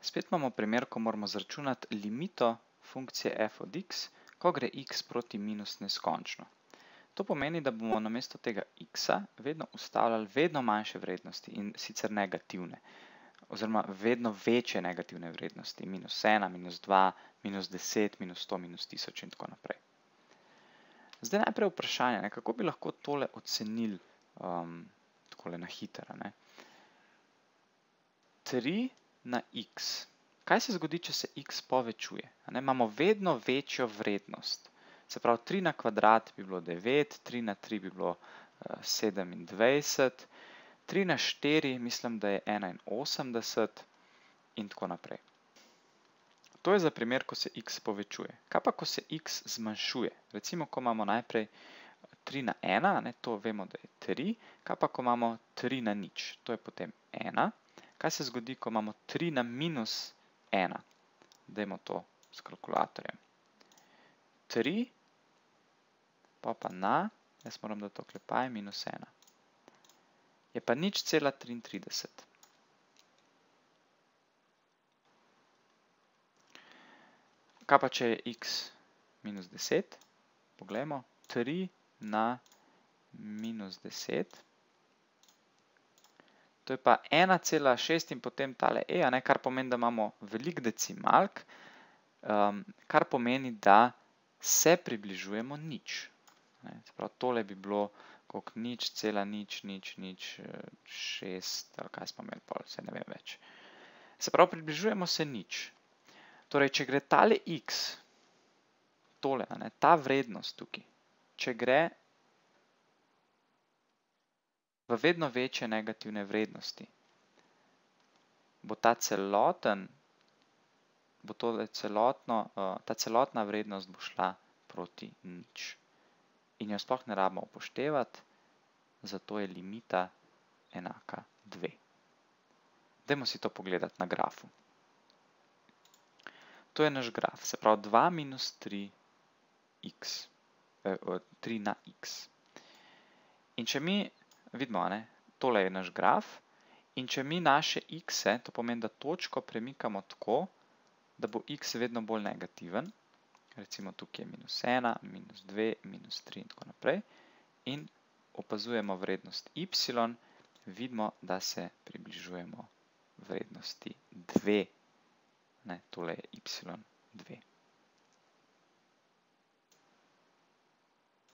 Spet imamo primer, ko moramo zračunati limito funkcije f od x, ko gre x proti minus neskončno. To pomeni, da bomo na mesto tega x vedno ustavljali vedno manjše vrednosti in sicer negativne, oziroma vedno večje negativne vrednosti, minus 1, minus 2, minus 10, minus 100, minus 1000 in tako naprej. Zdaj najprej vprašanje, kako bi lahko tole ocenili um, takole na hitera. 3 na x. Kaj se zgodi, če se x povečuje? Imamo vedno večjo vrednost. Se pravi, 3 na kvadrat bi bilo 9, 3 na 3 bi bilo 27, eh, 3 na 4 mislim, da je 81 in tako naprej. To je za primer, ko se x povečuje. Kaj pa, ko se x zmanjšuje? Recimo, ko imamo najprej 3 eh, na 1, to vemo, da je 3. Kaj pa, ko imamo 3 na nič? To je potem 1. 1 kaj se zgodi, ko imamo 3 na minus 1? Dajmo to s kalkulatorjem. 3, pa pa na, jaz moram, da to klepaje, minus 1. Je pa nič cela 33. Kaj pa če je x minus 10? Poglejmo, 3 na minus 10. 3 na minus 10 to je pa 1,6 in potem tale e, ne, kar pomeni, da imamo velik decimalk, um, kar pomeni, da se približujemo nič. Ne, spravo, tole bi bilo kot nič, cela nič, nič, nič, eh, šest, ali kaj smo imeli, pol, se ne vem več. Se pravi, približujemo se nič. Torej, če gre tale x, tole, ne, ta vrednost tukaj, če gre v vedno večje negativne vrednosti. Bo ta celoten, bo celotno, eh, ta celotna vrednost bo šla proti nič. In jo sploh ne rabimo upoštevati, zato je limita enaka 2. Dajmo si to pogledati na grafu. To je naš graf, se pravi 2 minus 3 x, eh, 3 na x. In če mi vidimo, ne, tole je naš graf in če mi naše x, -e, to pomeni, da točko premikamo tako, da bo x vedno bolj negativen, recimo tukaj je minus 1, minus 2, minus 3 in tako naprej, in opazujemo vrednost y, vidimo, da se približujemo vrednosti 2, ne, tole je y 2.